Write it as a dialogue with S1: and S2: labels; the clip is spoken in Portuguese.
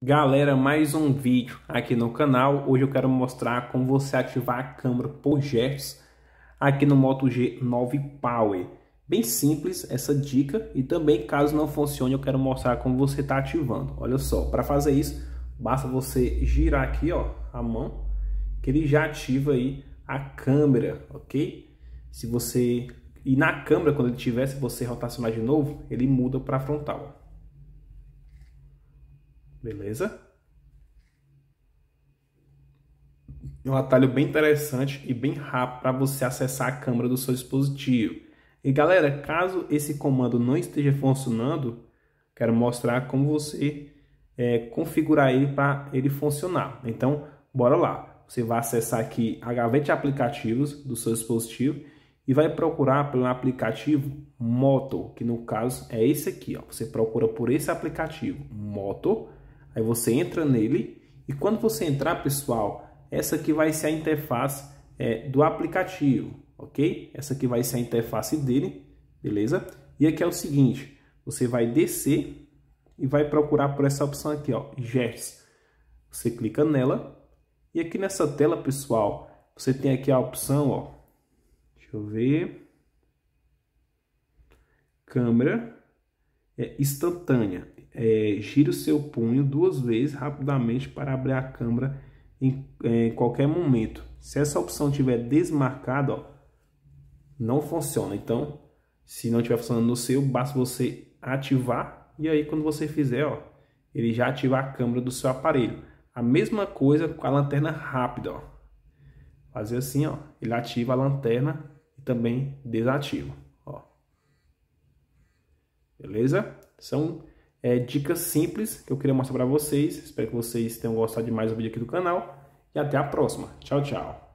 S1: Galera, mais um vídeo aqui no canal. Hoje eu quero mostrar como você ativar a câmera por gestos aqui no Moto G9 Power. Bem simples essa dica e também caso não funcione eu quero mostrar como você está ativando. Olha só, para fazer isso basta você girar aqui ó, a mão que ele já ativa aí a câmera, ok? Se você e na câmera quando ele tiver, se você rotacionar de novo, ele muda para frontal. Beleza? É um atalho bem interessante e bem rápido para você acessar a câmera do seu dispositivo. E galera, caso esse comando não esteja funcionando, quero mostrar como você é, configurar ele para ele funcionar. Então, bora lá. Você vai acessar aqui a gaveta aplicativos do seu dispositivo e vai procurar pelo aplicativo Moto, que no caso é esse aqui. Ó. Você procura por esse aplicativo Moto Aí você entra nele e quando você entrar, pessoal, essa aqui vai ser a interface é, do aplicativo, ok? Essa aqui vai ser a interface dele, beleza? E aqui é o seguinte, você vai descer e vai procurar por essa opção aqui, ó, Jets. Você clica nela e aqui nessa tela, pessoal, você tem aqui a opção, ó, deixa eu ver, câmera, é, instantânea. É, gire o seu punho duas vezes rapidamente para abrir a câmera em, é, em qualquer momento. Se essa opção tiver desmarcada, ó, não funciona. Então, se não estiver funcionando no seu, basta você ativar e aí quando você fizer, ó, ele já ativa a câmera do seu aparelho. A mesma coisa com a lanterna rápida, ó. Fazer assim, ó, ele ativa a lanterna e também desativa beleza? São é, dicas simples que eu queria mostrar para vocês. Espero que vocês tenham gostado de mais um vídeo aqui do canal. E até a próxima. Tchau, tchau.